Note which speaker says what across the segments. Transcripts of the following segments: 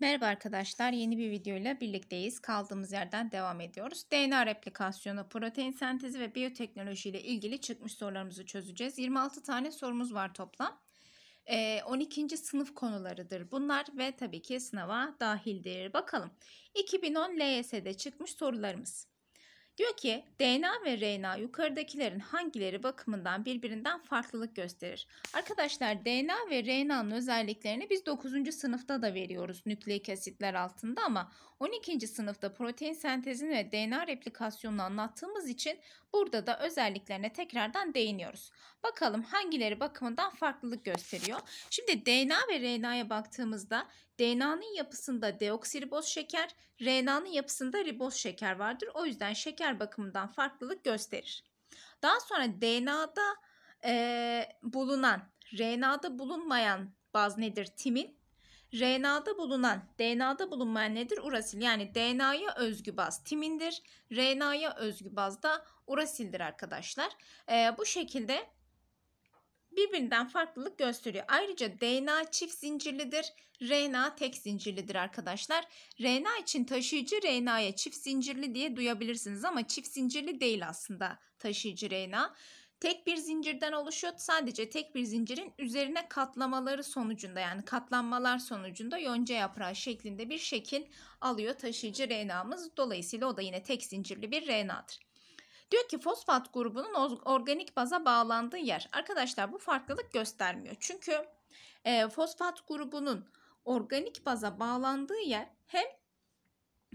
Speaker 1: Merhaba arkadaşlar, yeni bir videoyla birlikteyiz. Kaldığımız yerden devam ediyoruz. DNA replikasyonu, protein sentezi ve biyoteknoloji ile ilgili çıkmış sorularımızı çözeceğiz. 26 tane sorumuz var toplam. 12. Ee, sınıf konularıdır bunlar ve tabii ki sınava dahildir. Bakalım 2010 LYS'de çıkmış sorularımız. Diyor ki DNA ve RNA yukarıdakilerin hangileri bakımından birbirinden farklılık gösterir? Arkadaşlar DNA ve RNA'nın özelliklerini biz 9. sınıfta da veriyoruz nükleik asitler altında ama 12. sınıfta protein sentezini ve DNA replikasyonunu anlattığımız için Burada da özelliklerine tekrardan değiniyoruz. Bakalım hangileri bakımından farklılık gösteriyor. Şimdi DNA ve RNA'ya baktığımızda DNA'nın yapısında deoksiriboz şeker, RNA'nın yapısında riboz şeker vardır. O yüzden şeker bakımından farklılık gösterir. Daha sonra DNA'da e, bulunan, RNA'da bulunmayan baz nedir? Timin RNA'da bulunan, DNA'da bulunmayan nedir? Urasil. Yani DNA'ya özgü baz timindir. RNA'ya özgü baz da urasildir arkadaşlar. Ee, bu şekilde birbirinden farklılık gösteriyor. Ayrıca DNA çift zincirlidir, RNA tek zincirlidir arkadaşlar. RNA için taşıyıcı RNA'ya çift zincirli diye duyabilirsiniz ama çift zincirli değil aslında taşıyıcı RNA tek bir zincirden oluşuyor. Sadece tek bir zincirin üzerine katlamaları sonucunda yani katlanmalar sonucunda yonca yaprağı şeklinde bir şekil alıyor taşıyıcı RNA'mız. Dolayısıyla o da yine tek zincirli bir RNA'dır. Diyor ki fosfat grubunun organik baza bağlandığı yer. Arkadaşlar bu farklılık göstermiyor. Çünkü e, fosfat grubunun organik baza bağlandığı yer hem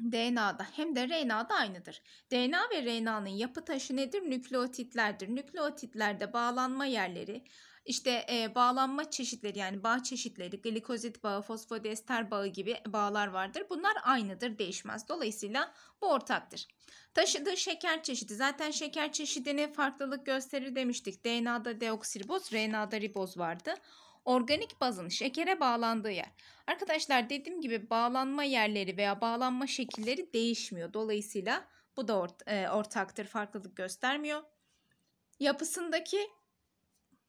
Speaker 1: DNA'da hem de RNA'da aynıdır. DNA ve RNA'nın yapı taşı nedir? Nükleotitlerdir. Nükleotitlerde bağlanma yerleri, işte e, bağlanma çeşitleri yani bağ çeşitleri, glikozit bağı, fosfodiester bağı gibi bağlar vardır. Bunlar aynıdır, değişmez. Dolayısıyla bu ortaktır. Taşıdığı şeker çeşidi. Zaten şeker çeşidine farklılık gösterir demiştik. DNA'da deoksiriboz, RNA'da riboz vardı organik bazın şekere bağlandığı yer. Arkadaşlar dediğim gibi bağlanma yerleri veya bağlanma şekilleri değişmiyor. Dolayısıyla bu da ort e, ortaktır, farklılık göstermiyor. Yapısındaki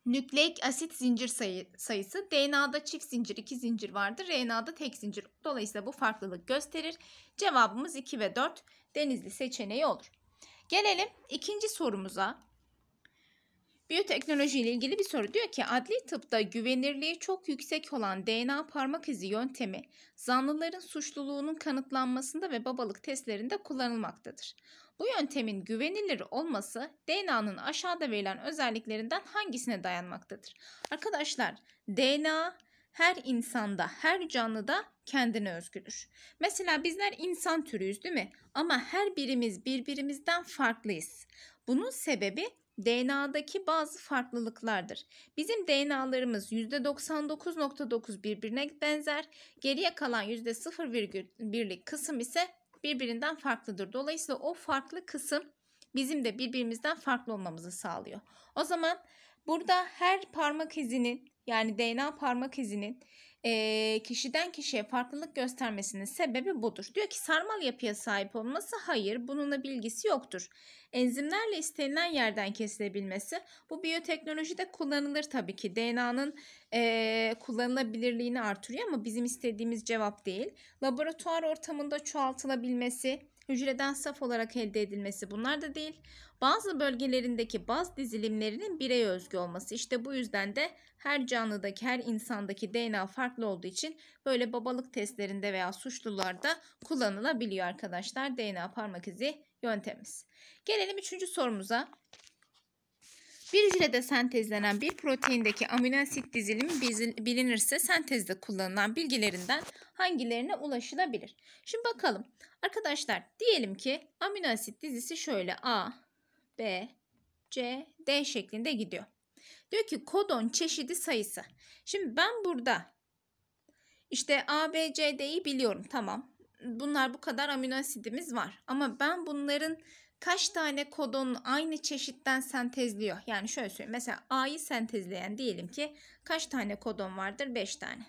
Speaker 1: nükleik asit zincir sayı sayısı DNA'da çift zincir, iki zincir vardır. RNA'da tek zincir. Dolayısıyla bu farklılık gösterir. Cevabımız 2 ve 4 denizli seçeneği olur. Gelelim ikinci sorumuza. Biyoteknoloji ile ilgili bir soru diyor ki adli tıpta güvenirliği çok yüksek olan DNA parmak izi yöntemi zanlıların suçluluğunun kanıtlanmasında ve babalık testlerinde kullanılmaktadır. Bu yöntemin güvenilir olması DNA'nın aşağıda verilen özelliklerinden hangisine dayanmaktadır? Arkadaşlar DNA her insanda, her canlıda kendine özgüdür. Mesela bizler insan türüyüz değil mi? Ama her birimiz birbirimizden farklıyız. Bunun sebebi DNA'daki bazı farklılıklardır. Bizim DNA'larımız %99.9 birbirine benzer, geriye kalan %0,1'lik kısım ise birbirinden farklıdır. Dolayısıyla o farklı kısım bizim de birbirimizden farklı olmamızı sağlıyor. O zaman burada her parmak izinin yani DNA parmak izinin e, kişiden kişiye farklılık göstermesinin sebebi budur. Diyor ki sarmal yapıya sahip olması hayır bununla bilgisi yoktur. Enzimlerle istenilen yerden kesilebilmesi bu biyoteknolojide kullanılır tabii ki. DNA'nın e, kullanılabilirliğini artırıyor ama bizim istediğimiz cevap değil. Laboratuvar ortamında çoğaltılabilmesi, hücreden saf olarak elde edilmesi bunlar da değil. Bazı bölgelerindeki baz dizilimlerinin birey özgü olması. İşte bu yüzden de her canlıdaki, her insandaki DNA farklı olduğu için böyle babalık testlerinde veya suçlularda kullanılabiliyor arkadaşlar. DNA parmak izi Yöntemiz. Gelelim üçüncü sorumuza. Bir hücrede sentezlenen bir proteindeki amino asit dizilimi bilinirse sentezde kullanılan bilgilerinden hangilerine ulaşılabilir? Şimdi bakalım. Arkadaşlar diyelim ki amino asit dizisi şöyle A, B, C, D şeklinde gidiyor. Diyor ki kodon çeşidi sayısı. Şimdi ben burada işte A, B, C, D'yi biliyorum tamam bunlar bu kadar amino asidimiz var. Ama ben bunların kaç tane kodon aynı çeşitten sentezliyor? Yani şöyle söyleyeyim. Mesela A'yı sentezleyen diyelim ki kaç tane kodon vardır? 5 tane.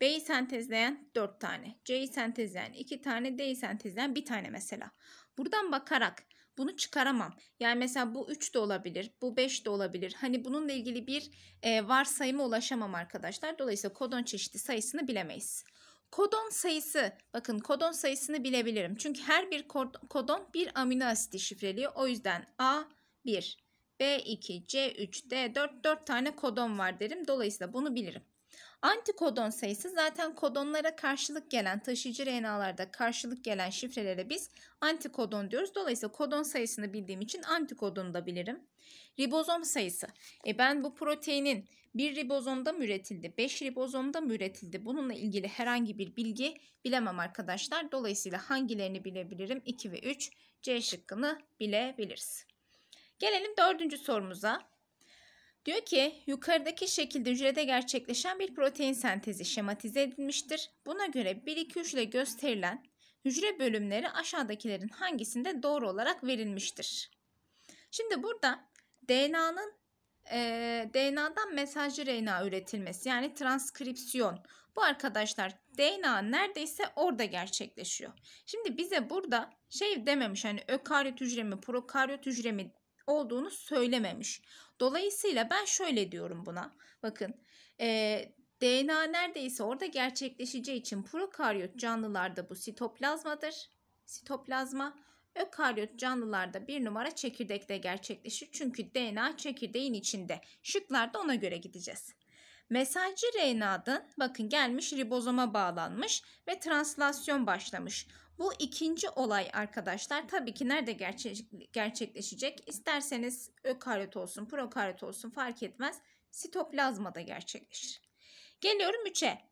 Speaker 1: B'yi sentezleyen 4 tane. C'yi sentezleyen 2 tane. D'yi sentezleyen 1 tane mesela. Buradan bakarak bunu çıkaramam. Yani mesela bu 3 de olabilir, bu 5 de olabilir. Hani bununla ilgili bir e, varsayıma ulaşamam arkadaşlar. Dolayısıyla kodon çeşidi sayısını bilemeyiz. Kodon sayısı, bakın kodon sayısını bilebilirim. Çünkü her bir kodon bir amino asiti şifreliyor. O yüzden A1, B2, C3, D4, 4 tane kodon var derim. Dolayısıyla bunu bilirim. Antikodon sayısı zaten kodonlara karşılık gelen taşıyıcı RNA'larda karşılık gelen şifrelere biz antikodon diyoruz. Dolayısıyla kodon sayısını bildiğim için antikodonu da bilirim. Ribozom sayısı. E ben bu proteinin bir ribozomda mı üretildi? Beş ribozomda mı üretildi? Bununla ilgili herhangi bir bilgi bilemem arkadaşlar. Dolayısıyla hangilerini bilebilirim? 2 ve 3 C şıkkını bilebiliriz. Gelelim dördüncü sorumuza. Diyor ki yukarıdaki şekilde hücrede gerçekleşen bir protein sentezi şematize edilmiştir. Buna göre 1-2-3 ile gösterilen hücre bölümleri aşağıdakilerin hangisinde doğru olarak verilmiştir? Şimdi burada DNA'nın e, DNA'dan mesajcı RNA üretilmesi yani transkripsiyon. Bu arkadaşlar DNA neredeyse orada gerçekleşiyor. Şimdi bize burada şey dememiş hani ökaryot hücre mi prokaryot hücre mi olduğunu söylememiş. Dolayısıyla ben şöyle diyorum buna. Bakın e, DNA neredeyse orada gerçekleşeceği için prokaryot canlılarda bu sitoplazmadır. Sitoplazma Ökaryot canlılarda bir numara çekirdekte gerçekleşir çünkü DNA çekirdeğin içinde. Şıklarda ona göre gideceğiz. Mesajcı RNA'dan bakın gelmiş ribozoma bağlanmış ve translasyon başlamış. Bu ikinci olay arkadaşlar tabii ki nerede gerçekleşecek? İsterseniz ökaryot olsun, prokaryot olsun fark etmez. Sitoplazmada gerçekleşir. Geliyorum 3'e.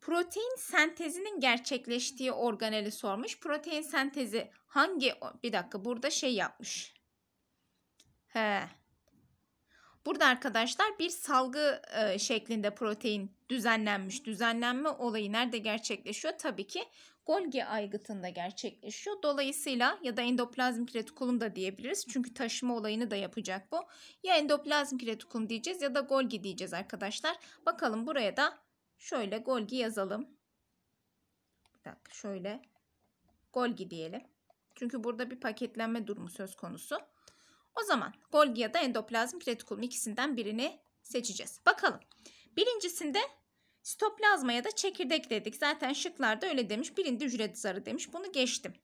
Speaker 1: Protein sentezinin gerçekleştiği organeli sormuş. Protein sentezi hangi bir dakika burada şey yapmış. He. Burada arkadaşlar bir salgı e, şeklinde protein düzenlenmiş. Düzenlenme olayı nerede gerçekleşiyor? Tabii ki Golgi aygıtında gerçekleşiyor. Dolayısıyla ya da endoplazmik retikulum da diyebiliriz. Çünkü taşıma olayını da yapacak bu. Ya endoplazmik retikulum diyeceğiz ya da Golgi diyeceğiz arkadaşlar. Bakalım buraya da Şöyle Golgi yazalım. Bir dakika şöyle Golgi diyelim. Çünkü burada bir paketlenme durumu söz konusu. O zaman Golgi ya da endoplazm retikulum ikisinden birini seçeceğiz. Bakalım. Birincisinde stoplazma ya da çekirdek dedik. Zaten şıklarda öyle demiş. Birinde hücre zarı demiş. Bunu geçtim.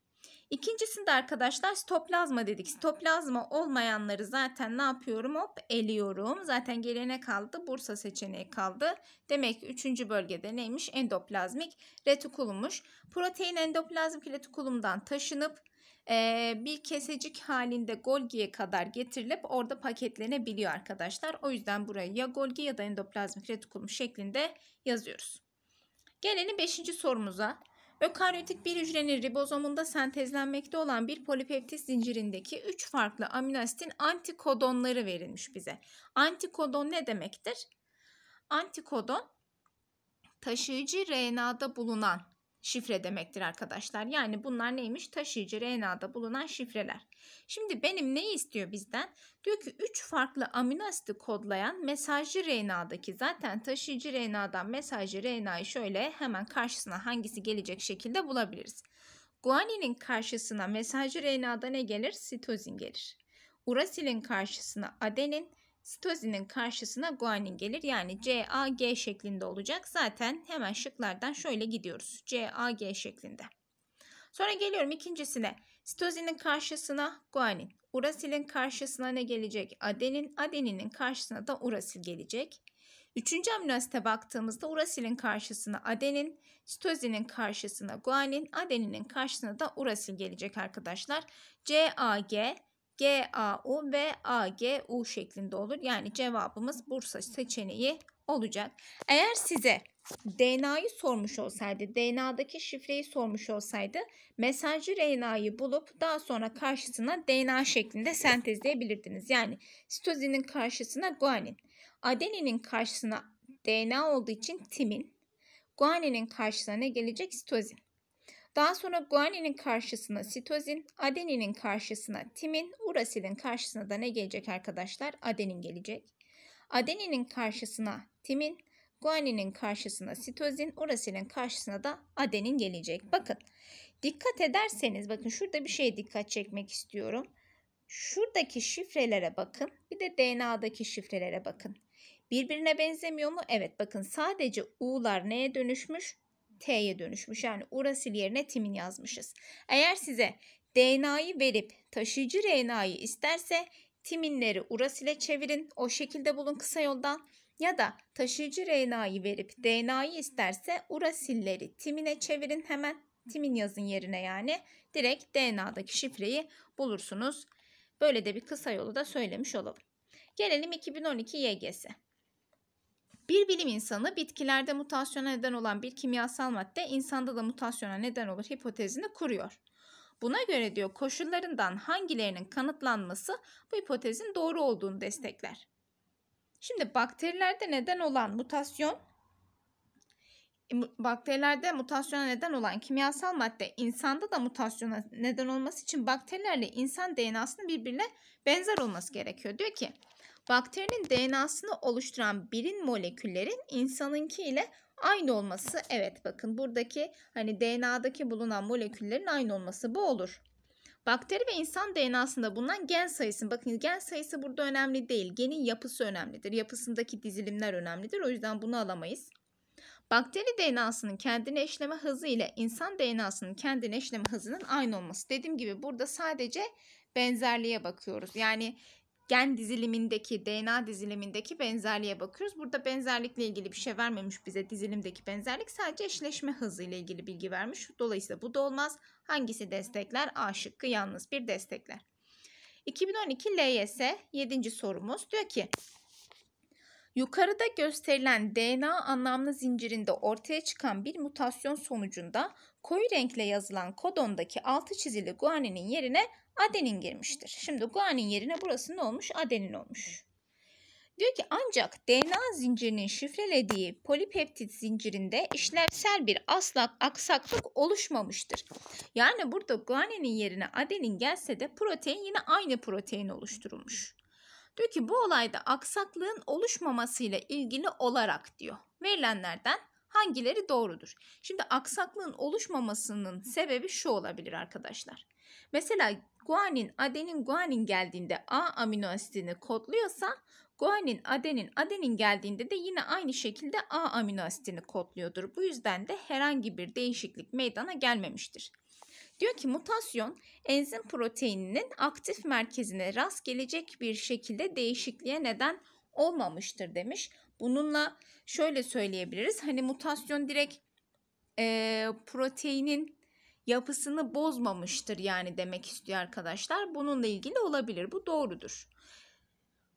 Speaker 1: İkincisinde arkadaşlar stoplazma dedik. Stoplazma olmayanları zaten ne yapıyorum? Hop eliyorum. Zaten gelene kaldı. Bursa seçeneği kaldı. Demek ki üçüncü bölgede neymiş? Endoplazmik retikulummuş. Protein endoplazmik retikulumdan taşınıp ee, bir kesecik halinde Golgi'ye kadar getirilip orada paketlenebiliyor arkadaşlar. O yüzden buraya ya Golgi ya da endoplazmik retikulum şeklinde yazıyoruz. Gelelim 5. sorumuza. Ökaryotik bir hücrenin ribozomunda sentezlenmekte olan bir polipeptit zincirindeki 3 farklı aminoasitin antikodonları verilmiş bize. Antikodon ne demektir? Antikodon taşıyıcı RNA'da bulunan şifre demektir arkadaşlar. Yani bunlar neymiş? Taşıyıcı RNA'da bulunan şifreler. Şimdi benim ne istiyor bizden? Diyor ki 3 farklı amino asit kodlayan mesajcı RNA'daki zaten taşıyıcı RNA'dan mesajcı RNA'yı şöyle hemen karşısına hangisi gelecek şekilde bulabiliriz. Guaninin karşısına mesajcı RNA'da ne gelir? Sitozin gelir. Urasilin karşısına adenin, Sitozinin karşısına guanin gelir. Yani CAG şeklinde olacak. Zaten hemen şıklardan şöyle gidiyoruz. CAG şeklinde. Sonra geliyorum ikincisine. Sitozinin karşısına guanin. Urasilin karşısına ne gelecek? Adenin. Adeninin karşısına da urasil gelecek. Üçüncü amino baktığımızda urasilin karşısına adenin, sitozinin karşısına guanin, adeninin karşısına da urasil gelecek arkadaşlar. CAG GAU ve AGU şeklinde olur. Yani cevabımız Bursa seçeneği olacak. Eğer size DNA'yı sormuş olsaydı, DNA'daki şifreyi sormuş olsaydı mesajcı RNA'yı bulup daha sonra karşısına DNA şeklinde sentezleyebilirdiniz. Yani sitozinin karşısına guanin, adeninin karşısına DNA olduğu için timin, guaninin karşısına ne gelecek? Sitozin. Daha sonra guaninin karşısına sitozin, adeninin karşısına timin, urasilin karşısına da ne gelecek arkadaşlar? Adenin gelecek. Adeninin karşısına timin, guaninin karşısına sitozin, urasilin karşısına da adenin gelecek. Bakın dikkat ederseniz bakın şurada bir şeye dikkat çekmek istiyorum. Şuradaki şifrelere bakın. Bir de DNA'daki şifrelere bakın. Birbirine benzemiyor mu? Evet bakın sadece U'lar neye dönüşmüş? T'ye dönüşmüş. Yani urasil yerine timin yazmışız. Eğer size DNA'yı verip taşıyıcı RNA'yı isterse timinleri urasile çevirin. O şekilde bulun kısa yoldan. Ya da taşıyıcı RNA'yı verip DNA'yı isterse urasilleri timine çevirin hemen. Timin yazın yerine yani. Direkt DNA'daki şifreyi bulursunuz. Böyle de bir kısa yolu da söylemiş olalım. Gelelim 2012 YGS. Bir bilim insanı bitkilerde mutasyona neden olan bir kimyasal madde insanda da mutasyona neden olur hipotezini kuruyor. Buna göre diyor koşullarından hangilerinin kanıtlanması bu hipotezin doğru olduğunu destekler. Şimdi bakterilerde neden olan mutasyon e, bakterilerde mutasyona neden olan kimyasal madde insanda da mutasyona neden olması için bakterilerle insan DNA'sının birbirine benzer olması gerekiyor. Diyor ki Bakterinin DNA'sını oluşturan birin moleküllerin insanınki ile aynı olması. Evet bakın buradaki hani DNA'daki bulunan moleküllerin aynı olması bu olur. Bakteri ve insan DNA'sında bulunan gen sayısı. Bakın gen sayısı burada önemli değil. Genin yapısı önemlidir. Yapısındaki dizilimler önemlidir. O yüzden bunu alamayız. Bakteri DNA'sının kendini eşleme hızı ile insan DNA'sının kendini eşleme hızının aynı olması. Dediğim gibi burada sadece benzerliğe bakıyoruz. Yani gen dizilimindeki, DNA dizilimindeki benzerliğe bakıyoruz. Burada benzerlikle ilgili bir şey vermemiş bize dizilimdeki benzerlik sadece eşleşme hızıyla ilgili bilgi vermiş. Dolayısıyla bu da olmaz. Hangisi destekler? A şıkkı yalnız bir destekler. 2012 LYS 7. sorumuz diyor ki Yukarıda gösterilen DNA anlamlı zincirinde ortaya çıkan bir mutasyon sonucunda koyu renkle yazılan kodondaki altı çizili guaninin yerine adenin girmiştir. Şimdi guanin yerine burası ne olmuş? Adenin olmuş. Diyor ki ancak DNA zincirinin şifrelediği polipeptit zincirinde işlevsel bir aslak aksaklık oluşmamıştır. Yani burada guaninin yerine adenin gelse de protein yine aynı protein oluşturulmuş. Diyor ki bu olayda aksaklığın oluşmamasıyla ilgili olarak diyor. Verilenlerden hangileri doğrudur? Şimdi aksaklığın oluşmamasının sebebi şu olabilir arkadaşlar. Mesela guanin, adenin, guanin geldiğinde A amino asidini kodluyorsa guanin, adenin, adenin geldiğinde de yine aynı şekilde A amino asidini kodluyordur. Bu yüzden de herhangi bir değişiklik meydana gelmemiştir. Diyor ki mutasyon enzim proteininin aktif merkezine rast gelecek bir şekilde değişikliğe neden olmamıştır demiş. Bununla şöyle söyleyebiliriz. Hani mutasyon direkt e, proteinin yapısını bozmamıştır yani demek istiyor arkadaşlar. Bununla ilgili olabilir. Bu doğrudur.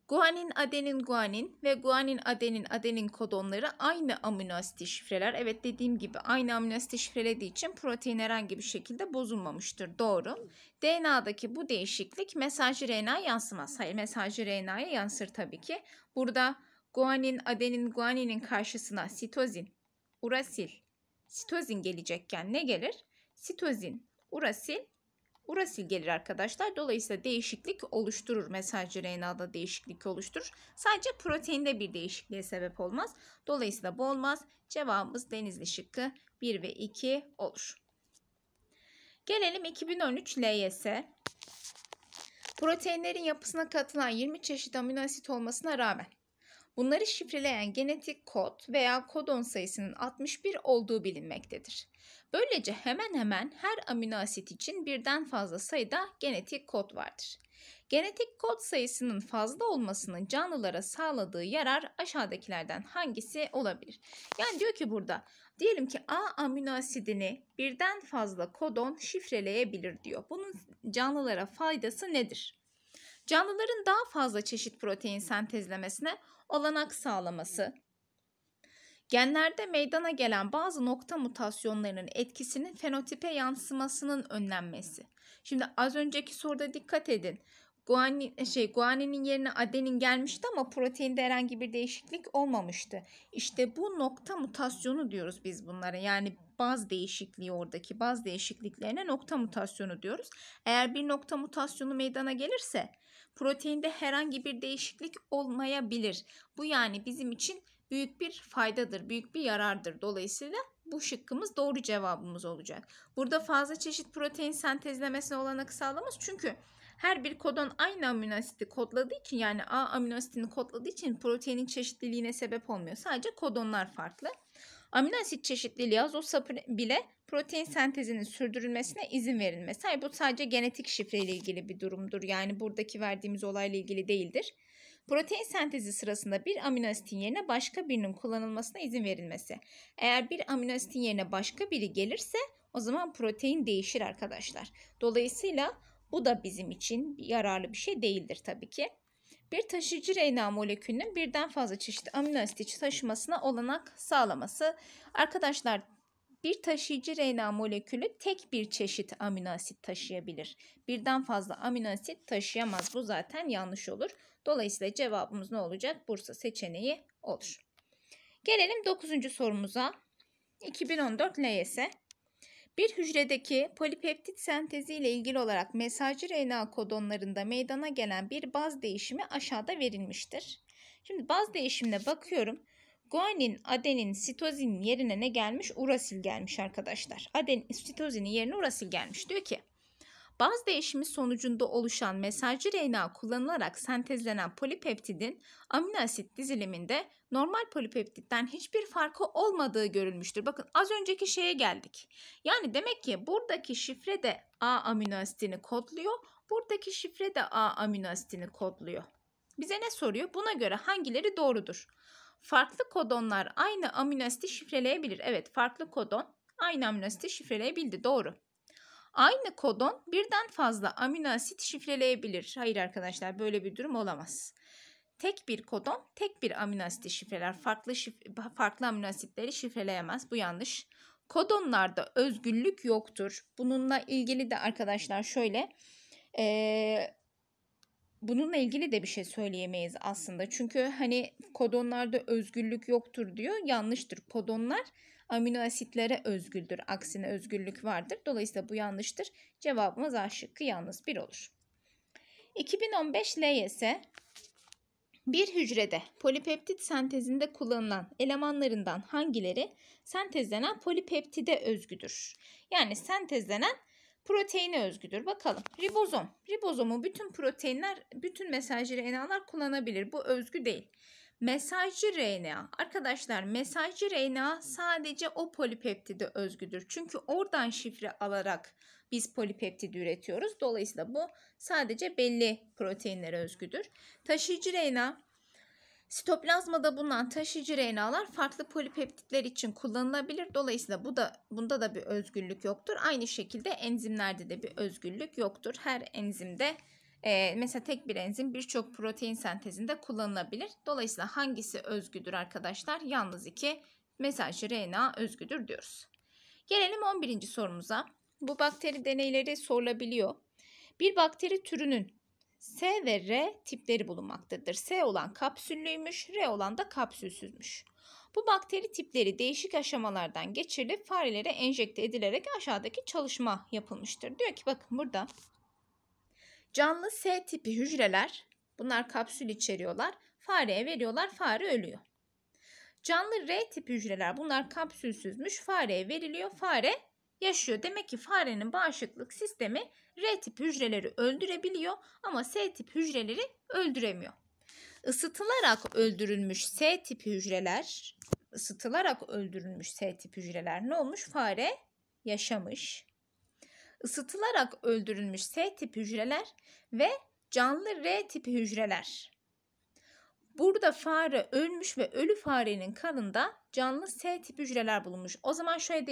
Speaker 1: Guanin, adenin, guanin ve guanin, adenin, adenin kodonları aynı amino asit şifreler. Evet dediğim gibi aynı amino asit şifrelediği için protein herhangi bir şekilde bozulmamıştır. Doğru. DNA'daki bu değişiklik mesajı RNA'ya yansımaz. Hayır mesajcı RNA'ya yansır tabii ki. Burada guanin, adenin, guaninin karşısına sitozin, urasil, sitozin gelecekken ne gelir? Sitozin, urasil Urasil gelir arkadaşlar. Dolayısıyla değişiklik oluşturur. Mesaj RNA'da değişiklik oluşturur. Sadece proteinde bir değişikliğe sebep olmaz. Dolayısıyla bu olmaz. Cevabımız denizli şıkkı 1 ve 2 olur. Gelelim 2013 LYS. Proteinlerin yapısına katılan 20 çeşit amino asit olmasına rağmen bunları şifreleyen genetik kod veya kodon sayısının 61 olduğu bilinmektedir. Böylece hemen hemen her amino asit için birden fazla sayıda genetik kod vardır. Genetik kod sayısının fazla olmasının canlılara sağladığı yarar aşağıdakilerden hangisi olabilir? Yani diyor ki burada diyelim ki A amino asidini birden fazla kodon şifreleyebilir diyor. Bunun canlılara faydası nedir? Canlıların daha fazla çeşit protein sentezlemesine olanak sağlaması, Genlerde meydana gelen bazı nokta mutasyonlarının etkisinin fenotipe yansımasının önlenmesi. Şimdi az önceki soruda dikkat edin. Guanin, e, şey, guaninin yerine adenin gelmişti ama proteinde herhangi bir değişiklik olmamıştı. İşte bu nokta mutasyonu diyoruz biz bunlara. Yani baz değişikliği oradaki baz değişikliklerine nokta mutasyonu diyoruz. Eğer bir nokta mutasyonu meydana gelirse proteinde herhangi bir değişiklik olmayabilir. Bu yani bizim için büyük bir faydadır, büyük bir yarardır. Dolayısıyla bu şıkkımız doğru cevabımız olacak. Burada fazla çeşit protein sentezlemesine olanak sağlamaz. Çünkü her bir kodon aynı amino asidi kodladığı için yani A amino asidini kodladığı için proteinin çeşitliliğine sebep olmuyor. Sadece kodonlar farklı. Amino asit çeşitliliği az olsa bile protein sentezinin sürdürülmesine izin verilmez. Hayır bu sadece genetik şifre ile ilgili bir durumdur. Yani buradaki verdiğimiz olayla ilgili değildir. Protein sentezi sırasında bir amino asitin yerine başka birinin kullanılmasına izin verilmesi. Eğer bir amino asitin yerine başka biri gelirse o zaman protein değişir arkadaşlar. Dolayısıyla bu da bizim için yararlı bir şey değildir tabii ki. Bir taşıyıcı RNA molekülünün birden fazla çeşit amino asit taşımasına olanak sağlaması. Arkadaşlar bir taşıyıcı RNA molekülü tek bir çeşit amino asit taşıyabilir. Birden fazla amino asit taşıyamaz. Bu zaten yanlış olur. Dolayısıyla cevabımız ne olacak? Bursa seçeneği olur. Gelelim 9. sorumuza. 2014 LYS. Bir hücredeki polipeptit sentezi ile ilgili olarak mesajcı RNA kodonlarında meydana gelen bir baz değişimi aşağıda verilmiştir. Şimdi baz değişimine bakıyorum. Guanin, adenin, sitozin yerine ne gelmiş? Urasil gelmiş arkadaşlar. Adenin, sitozinin yerine urasil gelmiş. Diyor ki baz değişimi sonucunda oluşan mesajcı RNA kullanılarak sentezlenen polipeptidin amino asit diziliminde normal polipeptitten hiçbir farkı olmadığı görülmüştür. Bakın az önceki şeye geldik. Yani demek ki buradaki şifre de A amino asitini kodluyor. Buradaki şifre de A amino asitini kodluyor. Bize ne soruyor? Buna göre hangileri doğrudur? farklı kodonlar aynı amino şifreleyebilir. Evet farklı kodon aynı amino şifreleyebildi doğru. Aynı kodon birden fazla amino şifreleyebilir. Hayır arkadaşlar böyle bir durum olamaz. Tek bir kodon tek bir amino şifreler. Farklı, şif farklı amino şifreleyemez. Bu yanlış. Kodonlarda özgürlük yoktur. Bununla ilgili de arkadaşlar şöyle ee, bununla ilgili de bir şey söyleyemeyiz aslında. Çünkü hani kodonlarda özgürlük yoktur diyor. Yanlıştır. Kodonlar amino asitlere özgüldür. Aksine özgürlük vardır. Dolayısıyla bu yanlıştır. Cevabımız A şıkkı yalnız bir olur. 2015 LYS bir hücrede polipeptit sentezinde kullanılan elemanlarından hangileri sentezlenen polipeptide özgüdür? Yani sentezlenen proteine özgüdür. Bakalım ribozom. Ribozomu bütün proteinler, bütün mesajcı RNA'lar kullanabilir. Bu özgü değil. Mesajcı RNA. Arkadaşlar mesajcı RNA sadece o polipeptide özgüdür. Çünkü oradan şifre alarak biz polipeptidi üretiyoruz. Dolayısıyla bu sadece belli proteinlere özgüdür. Taşıyıcı RNA Sitoplazmada bulunan taşıyıcı RNA'lar farklı polipeptitler için kullanılabilir. Dolayısıyla bu da bunda da bir özgürlük yoktur. Aynı şekilde enzimlerde de bir özgürlük yoktur. Her enzimde e, mesela tek bir enzim birçok protein sentezinde kullanılabilir. Dolayısıyla hangisi özgüdür arkadaşlar? Yalnız iki mesajcı RNA özgüdür diyoruz. Gelelim 11. sorumuza. Bu bakteri deneyleri sorulabiliyor. Bir bakteri türünün S ve R tipleri bulunmaktadır. S olan kapsüllüymüş, R olan da kapsülsüzmüş. Bu bakteri tipleri değişik aşamalardan geçirilip farelere enjekte edilerek aşağıdaki çalışma yapılmıştır. Diyor ki bakın burada canlı S tipi hücreler bunlar kapsül içeriyorlar. Fareye veriyorlar fare ölüyor. Canlı R tipi hücreler bunlar kapsülsüzmüş fareye veriliyor fare yaşıyor. Demek ki farenin bağışıklık sistemi R tip hücreleri öldürebiliyor ama S tip hücreleri öldüremiyor. Isıtılarak öldürülmüş S tip hücreler, ısıtılarak öldürülmüş S tip hücreler ne olmuş? Fare yaşamış. Isıtılarak öldürülmüş S tip hücreler ve canlı R tipi hücreler Burada fare ölmüş ve ölü farenin kanında canlı S tip hücreler bulunmuş. O zaman şöyle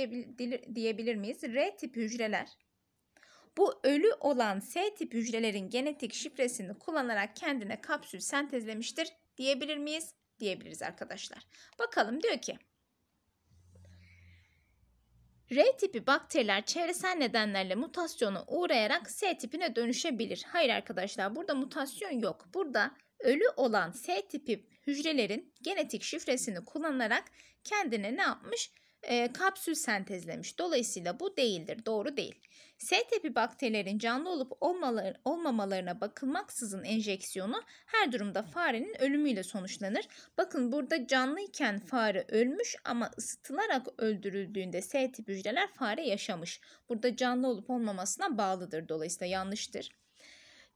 Speaker 1: diyebilir, miyiz? R tip hücreler bu ölü olan S tip hücrelerin genetik şifresini kullanarak kendine kapsül sentezlemiştir diyebilir miyiz? Diyebiliriz arkadaşlar. Bakalım diyor ki R tipi bakteriler çevresel nedenlerle mutasyona uğrayarak S tipine dönüşebilir. Hayır arkadaşlar burada mutasyon yok. Burada ölü olan S tipi hücrelerin genetik şifresini kullanarak kendine ne yapmış? E, kapsül sentezlemiş. Dolayısıyla bu değildir, doğru değil. S tipi bakterilerin canlı olup olmaları, olmamalarına bakılmaksızın enjeksiyonu her durumda farenin ölümüyle sonuçlanır. Bakın burada canlıyken fare ölmüş ama ısıtılarak öldürüldüğünde S tip hücreler fare yaşamış. Burada canlı olup olmamasına bağlıdır dolayısıyla yanlıştır.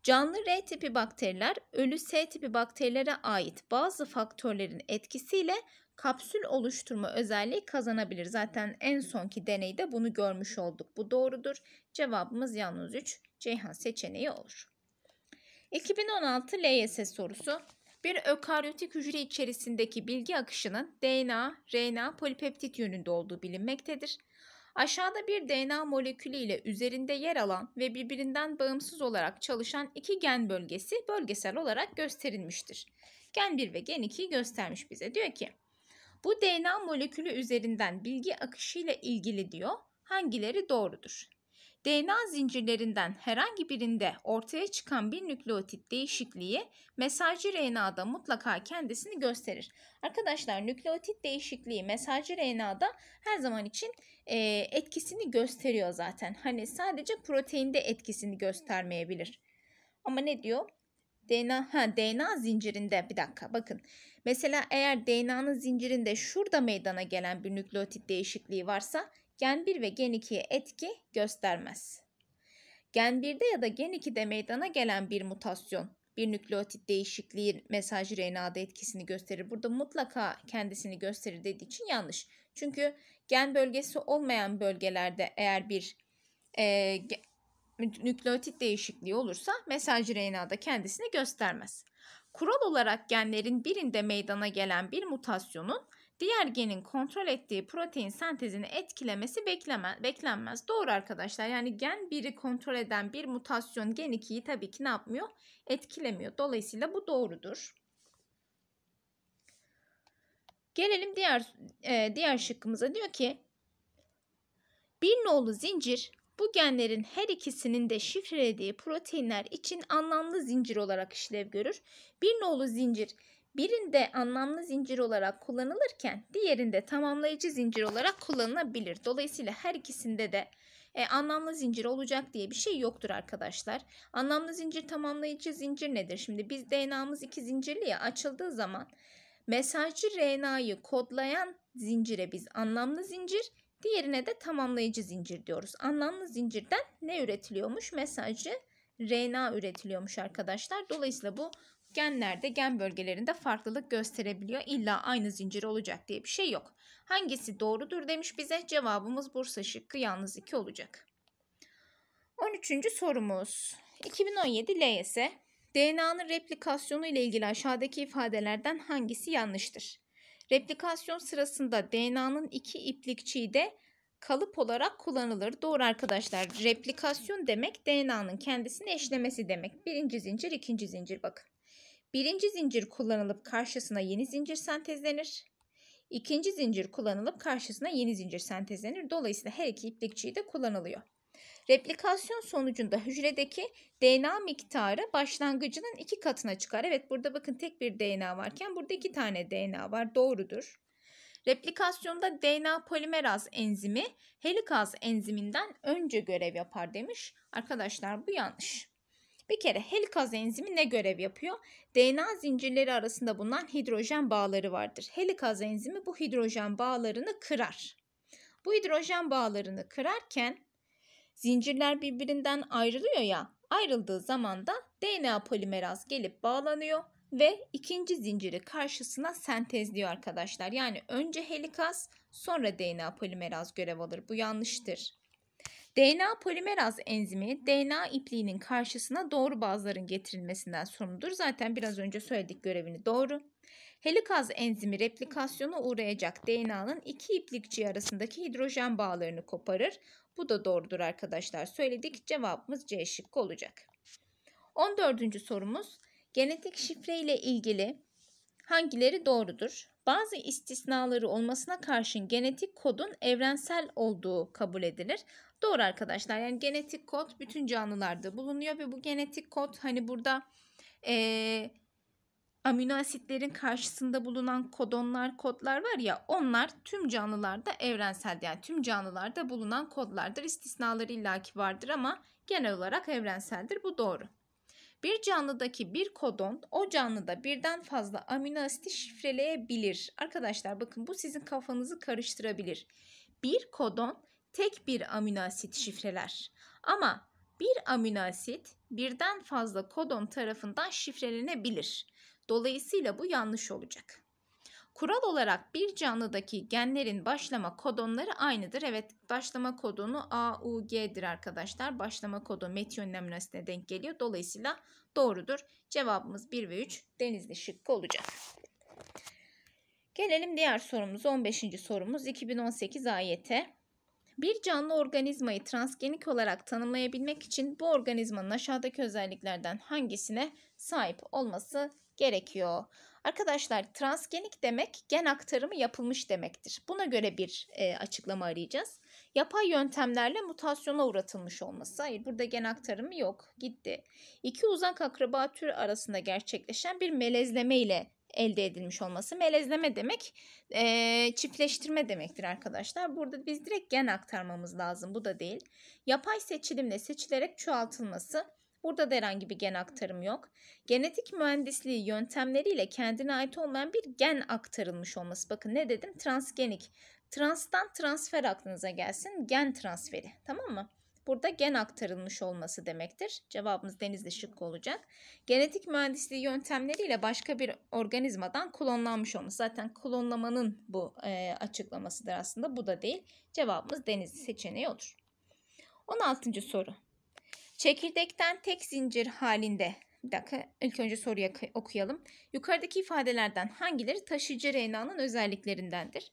Speaker 1: Canlı R tipi bakteriler ölü S tipi bakterilere ait bazı faktörlerin etkisiyle kapsül oluşturma özelliği kazanabilir. Zaten en sonki deneyde bunu görmüş olduk. Bu doğrudur. Cevabımız yalnız 3 Ceyhan seçeneği olur. 2016 LYS sorusu. Bir ökaryotik hücre içerisindeki bilgi akışının DNA, RNA, polipeptit yönünde olduğu bilinmektedir. Aşağıda bir DNA molekülü ile üzerinde yer alan ve birbirinden bağımsız olarak çalışan iki gen bölgesi bölgesel olarak gösterilmiştir. Gen 1 ve gen 2'yi göstermiş bize. Diyor ki bu DNA molekülü üzerinden bilgi akışı ile ilgili diyor hangileri doğrudur? DNA zincirlerinden herhangi birinde ortaya çıkan bir nükleotit değişikliği mesajcı RNA'da mutlaka kendisini gösterir. Arkadaşlar nükleotit değişikliği mesajcı RNA'da her zaman için e, etkisini gösteriyor zaten. Hani sadece proteinde etkisini göstermeyebilir. Ama ne diyor? DNA, ha, DNA zincirinde bir dakika bakın. Mesela eğer DNA'nın zincirinde şurada meydana gelen bir nükleotit değişikliği varsa gen 1 ve gen 2'ye etki göstermez. Gen 1'de ya da gen 2'de meydana gelen bir mutasyon, bir nükleotit değişikliği mesaj RNA'da etkisini gösterir. Burada mutlaka kendisini gösterir dediği için yanlış. Çünkü gen bölgesi olmayan bölgelerde eğer bir e, nükleotit değişikliği olursa mesaj RNA'da kendisini göstermez. Kural olarak genlerin birinde meydana gelen bir mutasyonun diğer genin kontrol ettiği protein sentezini etkilemesi bekleme, beklenmez. Doğru arkadaşlar yani gen biri kontrol eden bir mutasyon gen 2'yi tabii ki ne yapmıyor? Etkilemiyor. Dolayısıyla bu doğrudur. Gelelim diğer e, diğer şıkkımıza. Diyor ki bir nolu zincir bu genlerin her ikisinin de şifrelediği proteinler için anlamlı zincir olarak işlev görür. Bir nolu zincir birinde anlamlı zincir olarak kullanılırken diğerinde tamamlayıcı zincir olarak kullanılabilir. Dolayısıyla her ikisinde de e, anlamlı zincir olacak diye bir şey yoktur arkadaşlar. Anlamlı zincir tamamlayıcı zincir nedir? Şimdi biz DNA'mız iki zincirli ya açıldığı zaman mesajcı RNA'yı kodlayan zincire biz anlamlı zincir, diğerine de tamamlayıcı zincir diyoruz. Anlamlı zincirden ne üretiliyormuş? Mesajcı RNA üretiliyormuş arkadaşlar. Dolayısıyla bu genlerde, gen bölgelerinde farklılık gösterebiliyor. İlla aynı zincir olacak diye bir şey yok. Hangisi doğrudur demiş bize. Cevabımız Bursa şıkkı yalnız 2 olacak. 13. sorumuz. 2017 LYS DNA'nın replikasyonu ile ilgili aşağıdaki ifadelerden hangisi yanlıştır? Replikasyon sırasında DNA'nın iki iplikçiği de kalıp olarak kullanılır. Doğru arkadaşlar. Replikasyon demek DNA'nın kendisini eşlemesi demek. Birinci zincir, ikinci zincir bakın. Birinci zincir kullanılıp karşısına yeni zincir sentezlenir. İkinci zincir kullanılıp karşısına yeni zincir sentezlenir. Dolayısıyla her iki iplikçiyi de kullanılıyor. Replikasyon sonucunda hücredeki DNA miktarı başlangıcının iki katına çıkar. Evet burada bakın tek bir DNA varken burada iki tane DNA var. Doğrudur. Replikasyonda DNA polimeraz enzimi helikaz enziminden önce görev yapar demiş. Arkadaşlar bu yanlış. Bir kere helikaz enzimi ne görev yapıyor? DNA zincirleri arasında bulunan hidrojen bağları vardır. Helikaz enzimi bu hidrojen bağlarını kırar. Bu hidrojen bağlarını kırarken zincirler birbirinden ayrılıyor ya. Ayrıldığı zaman da DNA polimeraz gelip bağlanıyor ve ikinci zinciri karşısına sentezliyor arkadaşlar. Yani önce helikaz sonra DNA polimeraz görev alır. Bu yanlıştır. DNA polimeraz enzimi DNA ipliğinin karşısına doğru bazların getirilmesinden sorumludur. Zaten biraz önce söyledik görevini doğru. Helikaz enzimi replikasyona uğrayacak DNA'nın iki iplikçi arasındaki hidrojen bağlarını koparır. Bu da doğrudur arkadaşlar. Söyledik cevabımız C şıkkı olacak. 14. sorumuz genetik şifre ile ilgili hangileri doğrudur? Bazı istisnaları olmasına karşın genetik kodun evrensel olduğu kabul edilir. Doğru arkadaşlar yani genetik kod bütün canlılarda bulunuyor ve bu genetik kod hani burada e, amino asitlerin karşısında bulunan kodonlar kodlar var ya onlar tüm canlılarda evrensel yani tüm canlılarda bulunan kodlardır. İstisnaları illaki vardır ama genel olarak evrenseldir bu doğru. Bir canlıdaki bir kodon o canlıda birden fazla amino asiti şifreleyebilir. Arkadaşlar bakın bu sizin kafanızı karıştırabilir. Bir kodon tek bir amino asit şifreler. Ama bir amino asit birden fazla kodon tarafından şifrelenebilir. Dolayısıyla bu yanlış olacak. Kural olarak bir canlıdaki genlerin başlama kodonları aynıdır. Evet başlama kodonu AUG'dir arkadaşlar. Başlama kodu metionin aminoasitine denk geliyor. Dolayısıyla doğrudur. Cevabımız 1 ve 3 denizli şıkkı olacak. Gelelim diğer sorumuz 15. sorumuz 2018 ayete. Bir canlı organizmayı transgenik olarak tanımlayabilmek için bu organizmanın aşağıdaki özelliklerden hangisine sahip olması gerekiyor? Arkadaşlar transgenik demek gen aktarımı yapılmış demektir. Buna göre bir e, açıklama arayacağız. Yapay yöntemlerle mutasyona uğratılmış olması. Hayır burada gen aktarımı yok gitti. İki uzak akraba tür arasında gerçekleşen bir melezleme ile elde edilmiş olması. Melezleme demek e, çiftleştirme demektir arkadaşlar. Burada biz direkt gen aktarmamız lazım. Bu da değil. Yapay seçilimle seçilerek çoğaltılması. Burada da herhangi bir gen aktarım yok. Genetik mühendisliği yöntemleriyle kendine ait olmayan bir gen aktarılmış olması. Bakın ne dedim? Transgenik. transdan transfer aklınıza gelsin. Gen transferi. Tamam mı? burada gen aktarılmış olması demektir. Cevabımız denizli şıkkı olacak. Genetik mühendisliği yöntemleriyle başka bir organizmadan klonlanmış olması. Zaten klonlamanın bu e, açıklamasıdır aslında. Bu da değil. Cevabımız denizli seçeneği olur. 16. soru. Çekirdekten tek zincir halinde bir dakika ilk önce soruyu okuyalım. Yukarıdaki ifadelerden hangileri taşıyıcı RNA'nın özelliklerindendir?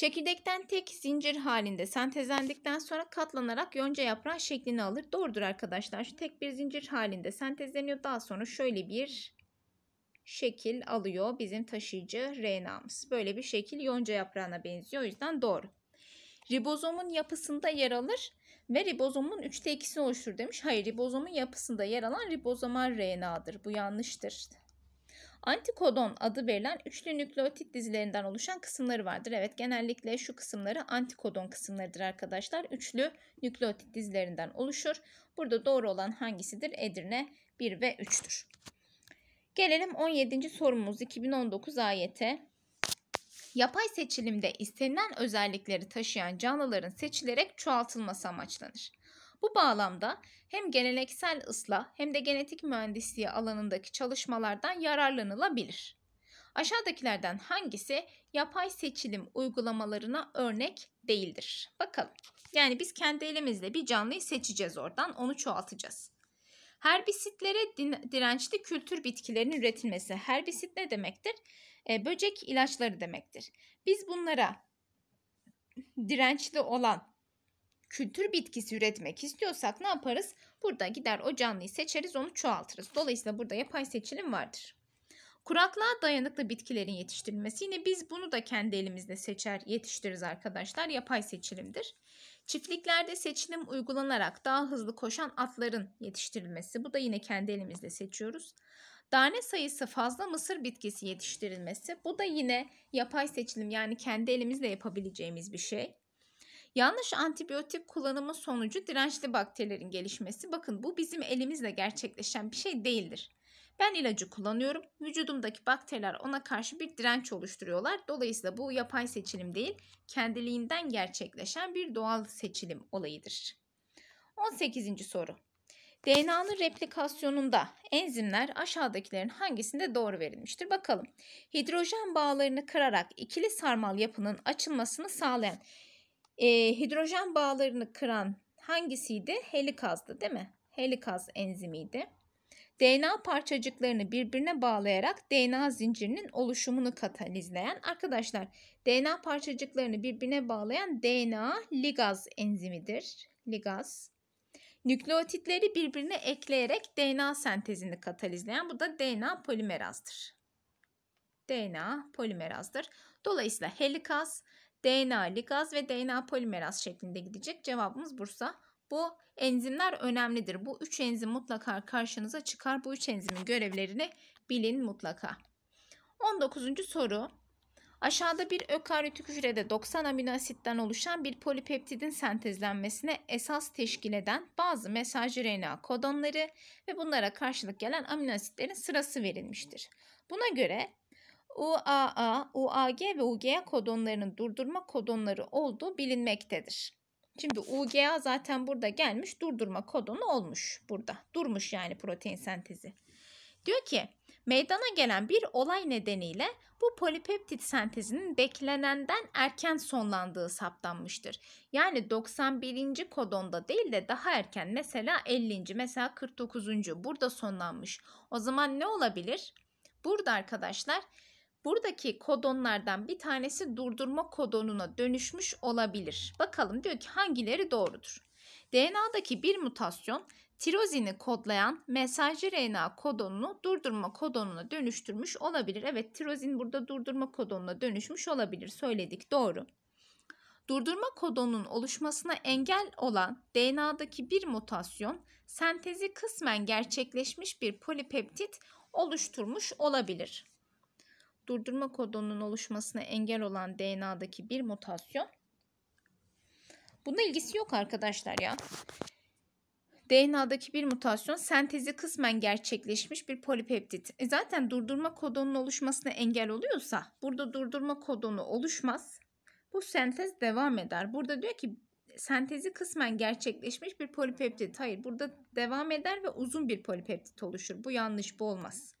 Speaker 1: Çekirdekten tek zincir halinde sentezlendikten sonra katlanarak yonca yaprağı şeklini alır. Doğrudur arkadaşlar. Şu tek bir zincir halinde sentezleniyor. Daha sonra şöyle bir şekil alıyor bizim taşıyıcı RNA'mız. Böyle bir şekil yonca yaprağına benziyor. O yüzden doğru. Ribozomun yapısında yer alır ve ribozomun 3'te 2'sini oluşturur demiş. Hayır ribozomun yapısında yer alan ribozomar RNA'dır. Bu yanlıştır. Antikodon adı verilen üçlü nükleotit dizilerinden oluşan kısımları vardır. Evet genellikle şu kısımları antikodon kısımlarıdır arkadaşlar. Üçlü nükleotit dizilerinden oluşur. Burada doğru olan hangisidir? Edirne 1 ve 3'tür. Gelelim 17. sorumuz 2019 ayete. Yapay seçilimde istenilen özellikleri taşıyan canlıların seçilerek çoğaltılması amaçlanır. Bu bağlamda hem geleneksel ısla hem de genetik mühendisliği alanındaki çalışmalardan yararlanılabilir. Aşağıdakilerden hangisi yapay seçilim uygulamalarına örnek değildir? Bakalım. Yani biz kendi elimizle bir canlıyı seçeceğiz oradan, onu çoğaltacağız. Herbisitlere dirençli kültür bitkilerinin üretilmesi. Herbisit ne demektir? E, böcek ilaçları demektir. Biz bunlara dirençli olan kültür bitkisi üretmek istiyorsak ne yaparız? Burada gider o canlıyı seçeriz onu çoğaltırız. Dolayısıyla burada yapay seçilim vardır. Kuraklığa dayanıklı bitkilerin yetiştirilmesi yine biz bunu da kendi elimizle seçer yetiştiririz arkadaşlar. Yapay seçilimdir. Çiftliklerde seçilim uygulanarak daha hızlı koşan atların yetiştirilmesi. Bu da yine kendi elimizle seçiyoruz. Tane sayısı fazla mısır bitkisi yetiştirilmesi. Bu da yine yapay seçilim yani kendi elimizle yapabileceğimiz bir şey. Yanlış antibiyotik kullanımı sonucu dirençli bakterilerin gelişmesi bakın bu bizim elimizle gerçekleşen bir şey değildir. Ben ilacı kullanıyorum. Vücudumdaki bakteriler ona karşı bir direnç oluşturuyorlar. Dolayısıyla bu yapay seçilim değil, kendiliğinden gerçekleşen bir doğal seçilim olayıdır. 18. soru. DNA'nın replikasyonunda enzimler aşağıdakilerin hangisinde doğru verilmiştir? Bakalım. Hidrojen bağlarını kırarak ikili sarmal yapının açılmasını sağlayan e, hidrojen bağlarını kıran hangisiydi? Helikazdı değil mi? Helikaz enzimiydi. DNA parçacıklarını birbirine bağlayarak DNA zincirinin oluşumunu katalizleyen arkadaşlar DNA parçacıklarını birbirine bağlayan DNA ligaz enzimidir. Ligaz. Nükleotitleri birbirine ekleyerek DNA sentezini katalizleyen bu da DNA polimerazdır. DNA polimerazdır. Dolayısıyla helikaz DNA ligaz ve DNA polimeraz şeklinde gidecek. Cevabımız Bursa. Bu enzimler önemlidir. Bu üç enzim mutlaka karşınıza çıkar. Bu üç enzimin görevlerini bilin mutlaka. 19. soru. Aşağıda bir ökaryotik hücrede 90 amino asitten oluşan bir polipeptidin sentezlenmesine esas teşkil eden bazı mesaj RNA kodonları ve bunlara karşılık gelen amino asitlerin sırası verilmiştir. Buna göre UAA, UAG ve UGA kodonlarının durdurma kodonları olduğu bilinmektedir. Şimdi UGA zaten burada gelmiş durdurma kodonu olmuş burada. Durmuş yani protein sentezi. Diyor ki meydana gelen bir olay nedeniyle bu polipeptit sentezinin beklenenden erken sonlandığı saptanmıştır. Yani 91. kodonda değil de daha erken mesela 50. mesela 49. burada sonlanmış. O zaman ne olabilir? Burada arkadaşlar Buradaki kodonlardan bir tanesi durdurma kodonuna dönüşmüş olabilir. Bakalım diyor ki hangileri doğrudur? DNA'daki bir mutasyon tirozini kodlayan mesajcı RNA kodonunu durdurma kodonuna dönüştürmüş olabilir. Evet tirozin burada durdurma kodonuna dönüşmüş olabilir söyledik doğru. Durdurma kodonun oluşmasına engel olan DNA'daki bir mutasyon sentezi kısmen gerçekleşmiş bir polipeptit oluşturmuş olabilir durdurma kodonunun oluşmasına engel olan DNA'daki bir mutasyon. Bununla ilgisi yok arkadaşlar ya. DNA'daki bir mutasyon sentezi kısmen gerçekleşmiş bir polipeptit. E zaten durdurma kodonunun oluşmasına engel oluyorsa burada durdurma kodonu oluşmaz. Bu sentez devam eder. Burada diyor ki sentezi kısmen gerçekleşmiş bir polipeptit. Hayır burada devam eder ve uzun bir polipeptit oluşur. Bu yanlış bu olmaz.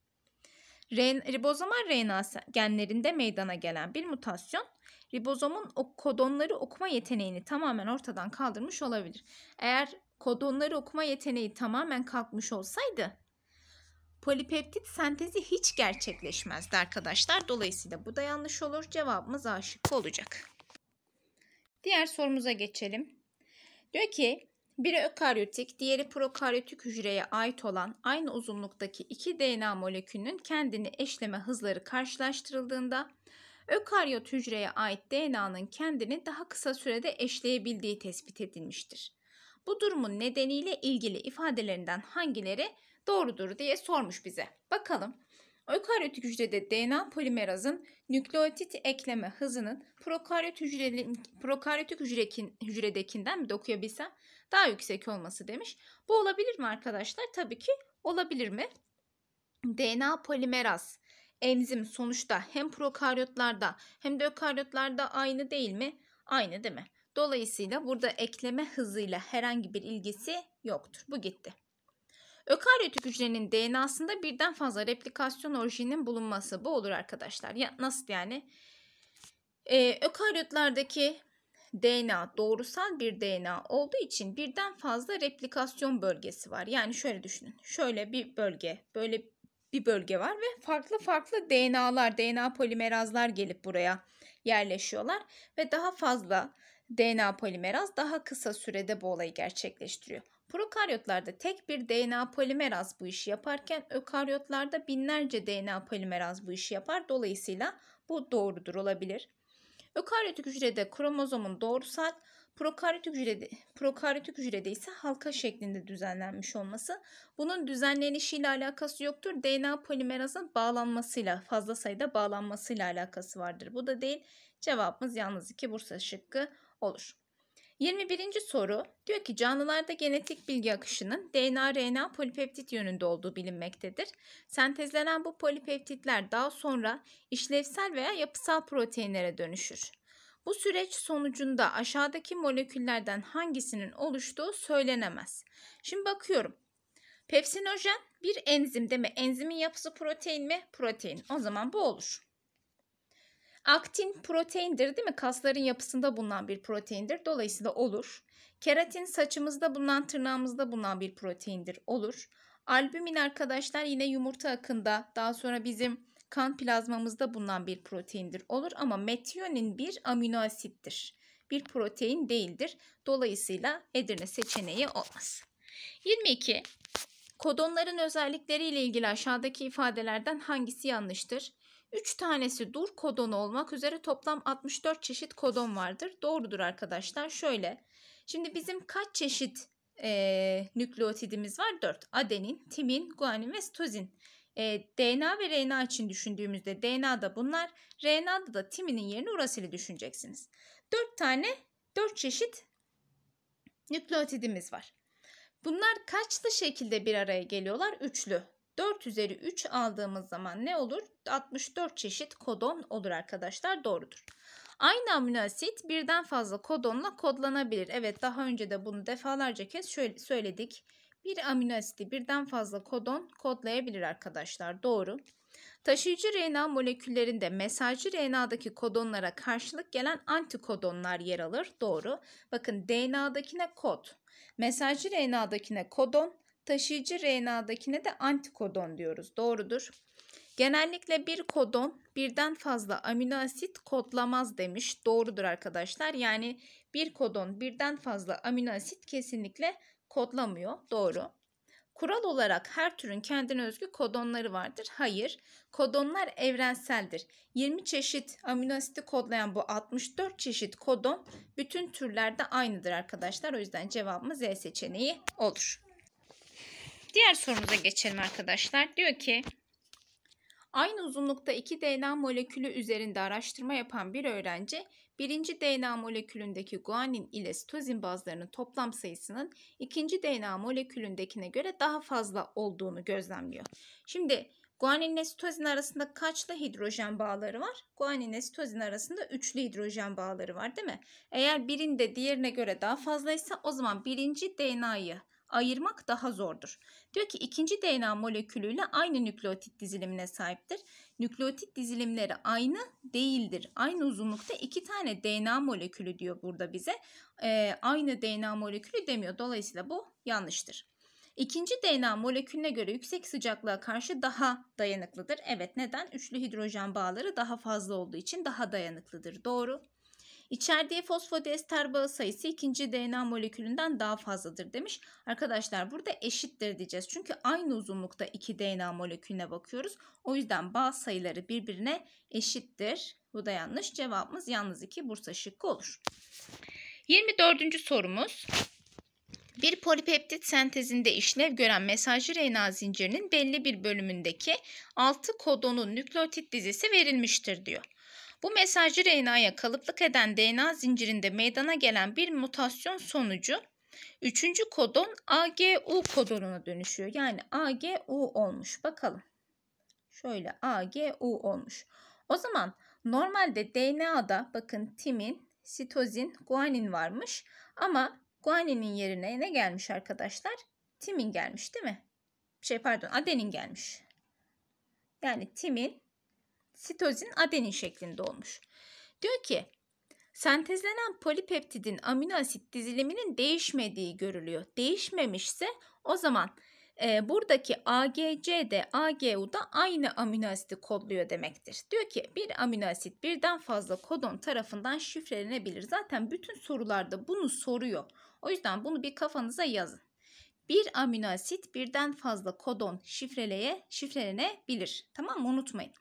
Speaker 1: Ribozoma RNA genlerinde meydana gelen bir mutasyon ribozomun o kodonları okuma yeteneğini tamamen ortadan kaldırmış olabilir. Eğer kodonları okuma yeteneği tamamen kalkmış olsaydı polipeptit sentezi hiç gerçekleşmezdi arkadaşlar. Dolayısıyla bu da yanlış olur. Cevabımız A olacak. Diğer sorumuza geçelim. Diyor ki biri ökaryotik, diğeri prokaryotik hücreye ait olan aynı uzunluktaki iki DNA molekülünün kendini eşleme hızları karşılaştırıldığında ökaryot hücreye ait DNA'nın kendini daha kısa sürede eşleyebildiği tespit edilmiştir. Bu durumun nedeniyle ilgili ifadelerinden hangileri doğrudur diye sormuş bize. Bakalım. Ökaryotik hücrede DNA polimerazın nükleotit ekleme hızının prokaryot, hücrenin, prokaryotik hücredekinden bir de okuyabilsem daha yüksek olması demiş. Bu olabilir mi arkadaşlar? Tabii ki olabilir mi? DNA polimeraz enzim sonuçta hem prokaryotlarda hem de ökaryotlarda aynı değil mi? Aynı değil mi? Dolayısıyla burada ekleme hızıyla herhangi bir ilgisi yoktur. Bu gitti. Ökaryot hücrenin DNA'sında birden fazla replikasyon orijinin bulunması bu olur arkadaşlar. Ya, nasıl yani? Ee, ökaryotlardaki DNA doğrusal bir DNA olduğu için birden fazla replikasyon bölgesi var. Yani şöyle düşünün. Şöyle bir bölge, böyle bir bölge var ve farklı farklı DNA'lar, DNA polimerazlar gelip buraya yerleşiyorlar ve daha fazla DNA polimeraz daha kısa sürede bu olayı gerçekleştiriyor. Prokaryotlarda tek bir DNA polimeraz bu işi yaparken ökaryotlarda binlerce DNA polimeraz bu işi yapar. Dolayısıyla bu doğrudur olabilir. Ökaryotik hücrede kromozomun doğrusal, prokaryotik hücrede, prokaryotik hücrede ise halka şeklinde düzenlenmiş olması. Bunun düzenlenişiyle alakası yoktur. DNA polimerazın bağlanmasıyla, fazla sayıda bağlanmasıyla alakası vardır. Bu da değil. Cevabımız yalnız iki Bursa şıkkı olur. 21. soru diyor ki canlılarda genetik bilgi akışının DNA-RNA polipeptit yönünde olduğu bilinmektedir. Sentezlenen bu polipeptitler daha sonra işlevsel veya yapısal proteinlere dönüşür. Bu süreç sonucunda aşağıdaki moleküllerden hangisinin oluştuğu söylenemez. Şimdi bakıyorum. Pepsinojen bir enzim değil mi? Enzimin yapısı protein mi? Protein. O zaman bu olur. Aktin proteindir değil mi? Kasların yapısında bulunan bir proteindir. Dolayısıyla olur. Keratin saçımızda bulunan, tırnağımızda bulunan bir proteindir. Olur. Albümin arkadaşlar yine yumurta akında, daha sonra bizim kan plazmamızda bulunan bir proteindir. Olur ama metiyonin bir amino asittir. Bir protein değildir. Dolayısıyla Edirne seçeneği olmaz. 22. Kodonların özellikleriyle ilgili aşağıdaki ifadelerden hangisi yanlıştır? 3 tanesi dur kodon olmak üzere toplam 64 çeşit kodon vardır. Doğrudur arkadaşlar. Şöyle. Şimdi bizim kaç çeşit e, nükleotidimiz var? 4. Adenin, timin, guanin ve sitozin. E, DNA ve RNA için düşündüğümüzde DNA'da bunlar, RNA'da da timinin yerini urasili düşüneceksiniz. 4 tane 4 çeşit nükleotidimiz var. Bunlar kaçlı şekilde bir araya geliyorlar? Üçlü. 4 üzeri 3 aldığımız zaman ne olur? 64 çeşit kodon olur arkadaşlar. Doğrudur. Aynı amino birden fazla kodonla kodlanabilir. Evet daha önce de bunu defalarca kez şöyle söyledik. Bir amino birden fazla kodon kodlayabilir arkadaşlar. Doğru. Taşıyıcı RNA moleküllerinde mesajcı RNA'daki kodonlara karşılık gelen antikodonlar yer alır. Doğru. Bakın DNA'dakine kod, mesajcı RNA'dakine kodon, Taşıyıcı RNA'dakine de antikodon diyoruz. Doğrudur. Genellikle bir kodon birden fazla amino asit kodlamaz demiş. Doğrudur arkadaşlar. Yani bir kodon birden fazla amino asit kesinlikle kodlamıyor. Doğru. Kural olarak her türün kendine özgü kodonları vardır. Hayır, kodonlar evrenseldir. 20 çeşit amino asiti kodlayan bu 64 çeşit kodon bütün türlerde aynıdır arkadaşlar. O yüzden cevabımız Z e seçeneği olur. Diğer sorumuza geçelim arkadaşlar. Diyor ki aynı uzunlukta iki DNA molekülü üzerinde araştırma yapan bir öğrenci birinci DNA molekülündeki guanin ile sitozin bazlarının toplam sayısının ikinci DNA molekülündekine göre daha fazla olduğunu gözlemliyor. Şimdi Guanin ile sitozin arasında kaçlı hidrojen bağları var? Guanin ile sitozin arasında üçlü hidrojen bağları var değil mi? Eğer birinde diğerine göre daha fazlaysa o zaman birinci DNA'yı ayırmak daha zordur. Diyor ki ikinci DNA molekülüyle aynı nükleotit dizilimine sahiptir. Nükleotit dizilimleri aynı değildir. Aynı uzunlukta iki tane DNA molekülü diyor burada bize. Ee, aynı DNA molekülü demiyor. Dolayısıyla bu yanlıştır. İkinci DNA molekülüne göre yüksek sıcaklığa karşı daha dayanıklıdır. Evet neden? Üçlü hidrojen bağları daha fazla olduğu için daha dayanıklıdır. Doğru. İçerdiği fosfodiester bağı sayısı ikinci DNA molekülünden daha fazladır demiş. Arkadaşlar burada eşittir diyeceğiz. Çünkü aynı uzunlukta iki DNA molekülüne bakıyoruz. O yüzden bağ sayıları birbirine eşittir. Bu da yanlış. Cevabımız yalnız 2 Bursa şıkkı olur. 24. sorumuz. Bir polipeptit sentezinde işlev gören mesajcı RNA zincirinin belli bir bölümündeki 6 kodonun nükleotit dizisi verilmiştir diyor. Bu mesajcı RNA'ya kalıplık eden DNA zincirinde meydana gelen bir mutasyon sonucu 3. kodon AGU kodonuna dönüşüyor. Yani AGU olmuş. Bakalım. Şöyle AGU olmuş. O zaman normalde DNA'da bakın timin, sitozin, guanin varmış. Ama guaninin yerine ne gelmiş arkadaşlar? Timin gelmiş değil mi? Şey pardon adenin gelmiş. Yani timin, sitozin adenin şeklinde olmuş. Diyor ki sentezlenen polipeptidin amino asit diziliminin değişmediği görülüyor. Değişmemişse o zaman e, buradaki AGC de AGU da aynı amino asiti kodluyor demektir. Diyor ki bir amino asit birden fazla kodon tarafından şifrelenebilir. Zaten bütün sorularda bunu soruyor. O yüzden bunu bir kafanıza yazın. Bir amino asit birden fazla kodon şifreleye şifrelenebilir. Tamam mı? Unutmayın.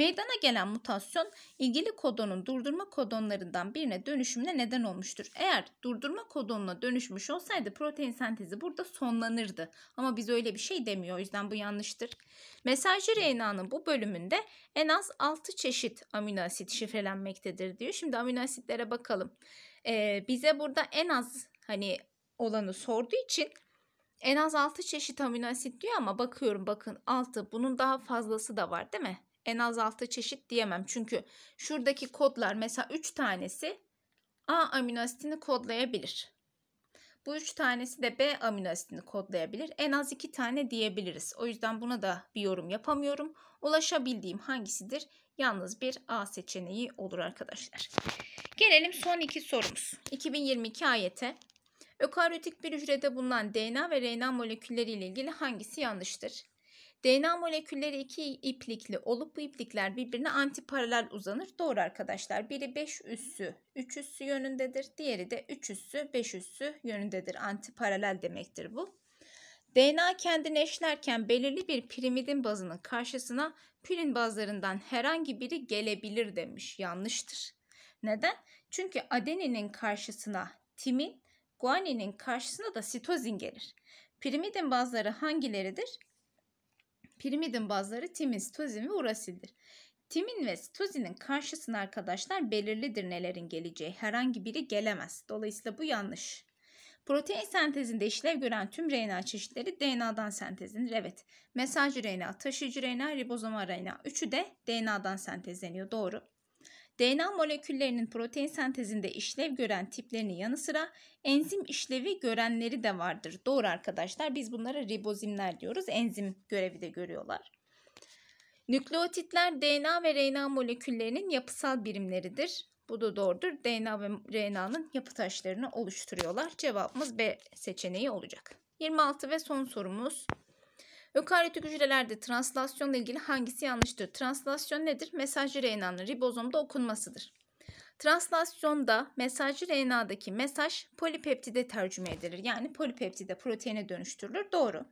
Speaker 1: Meydana gelen mutasyon ilgili kodonun durdurma kodonlarından birine dönüşümüne neden olmuştur. Eğer durdurma kodonuna dönüşmüş olsaydı protein sentezi burada sonlanırdı. Ama biz öyle bir şey demiyor o yüzden bu yanlıştır. Mesajcı RNA'nın bu bölümünde en az 6 çeşit amino asit şifrelenmektedir diyor. Şimdi amino asitlere bakalım. Ee, bize burada en az hani olanı sorduğu için en az 6 çeşit amino asit diyor ama bakıyorum bakın 6 bunun daha fazlası da var değil mi? en az 6 çeşit diyemem. Çünkü şuradaki kodlar mesela 3 tanesi A amino kodlayabilir. Bu 3 tanesi de B amino kodlayabilir. En az 2 tane diyebiliriz. O yüzden buna da bir yorum yapamıyorum. Ulaşabildiğim hangisidir? Yalnız bir A seçeneği olur arkadaşlar. Gelelim son iki sorumuz. 2022 ayete ökaryotik bir hücrede bulunan DNA ve RNA molekülleri ile ilgili hangisi yanlıştır? DNA molekülleri iki iplikli olup bu iplikler birbirine antiparalel uzanır. Doğru arkadaşlar. Biri 5 üssü 3 üssü yönündedir. Diğeri de 3 üssü 5 üssü yönündedir. Antiparalel demektir bu. DNA kendini eşlerken belirli bir pirimidin bazının karşısına pirin bazlarından herhangi biri gelebilir demiş. Yanlıştır. Neden? Çünkü adeninin karşısına timin, guaninin karşısına da sitozin gelir. Pirimidin bazları hangileridir? Pirimidin bazları timin, sitozin ve urasildir. Timin ve sitozinin karşısına arkadaşlar belirlidir nelerin geleceği. Herhangi biri gelemez. Dolayısıyla bu yanlış. Protein sentezinde işlev gören tüm RNA çeşitleri DNA'dan sentezlenir. Evet. Mesajcı RNA, taşıyıcı RNA, ribozom RNA. Üçü de DNA'dan sentezleniyor. Doğru. DNA moleküllerinin protein sentezinde işlev gören tiplerinin yanı sıra enzim işlevi görenleri de vardır. Doğru arkadaşlar biz bunlara ribozimler diyoruz. Enzim görevi de görüyorlar. Nükleotitler DNA ve RNA moleküllerinin yapısal birimleridir. Bu da doğrudur. DNA ve RNA'nın yapı taşlarını oluşturuyorlar. Cevabımız B seçeneği olacak. 26 ve son sorumuz. Ökaryotik hücrelerde translasyonla ilgili hangisi yanlıştır? Translasyon nedir? Mesajcı RNA'nın ribozomda okunmasıdır. Translasyonda mesajcı RNA'daki mesaj polipeptide tercüme edilir. Yani polipeptide proteine dönüştürülür. Doğru.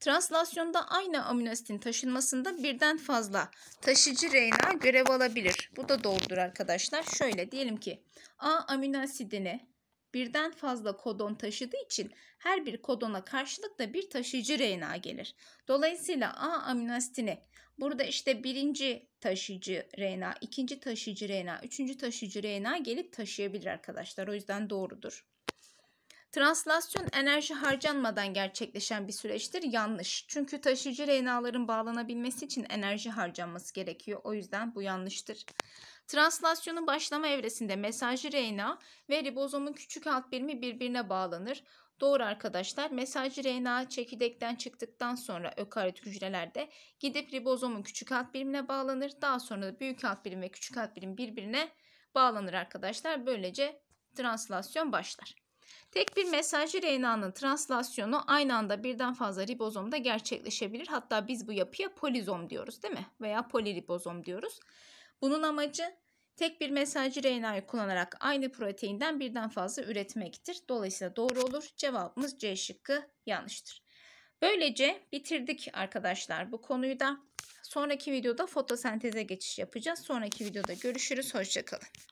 Speaker 1: Translasyonda aynı aminoasitin taşınmasında birden fazla taşıcı RNA görev alabilir. Bu da doğrudur arkadaşlar. Şöyle diyelim ki A aminoasidini birden fazla kodon taşıdığı için her bir kodona karşılık da bir taşıyıcı RNA gelir. Dolayısıyla A aminoasitini burada işte birinci taşıyıcı RNA, ikinci taşıyıcı RNA, üçüncü taşıyıcı RNA gelip taşıyabilir arkadaşlar. O yüzden doğrudur. Translasyon enerji harcanmadan gerçekleşen bir süreçtir. Yanlış. Çünkü taşıyıcı RNA'ların bağlanabilmesi için enerji harcanması gerekiyor. O yüzden bu yanlıştır. Translasyonun başlama evresinde mesajcı RNA ve ribozomun küçük alt birimi birbirine bağlanır. Doğru arkadaşlar mesajcı RNA çekirdekten çıktıktan sonra ökaryot hücrelerde gidip ribozomun küçük alt birimine bağlanır. Daha sonra da büyük alt birim ve küçük alt birim birbirine bağlanır arkadaşlar. Böylece translasyon başlar. Tek bir mesajcı RNA'nın translasyonu aynı anda birden fazla ribozomda gerçekleşebilir. Hatta biz bu yapıya polizom diyoruz değil mi? Veya poliribozom diyoruz. Bunun amacı tek bir mesajcı RNA'yı kullanarak aynı proteinden birden fazla üretmektir. Dolayısıyla doğru olur. Cevabımız C şıkkı yanlıştır. Böylece bitirdik arkadaşlar bu konuyu da. Sonraki videoda fotosenteze geçiş yapacağız. Sonraki videoda görüşürüz. Hoşçakalın.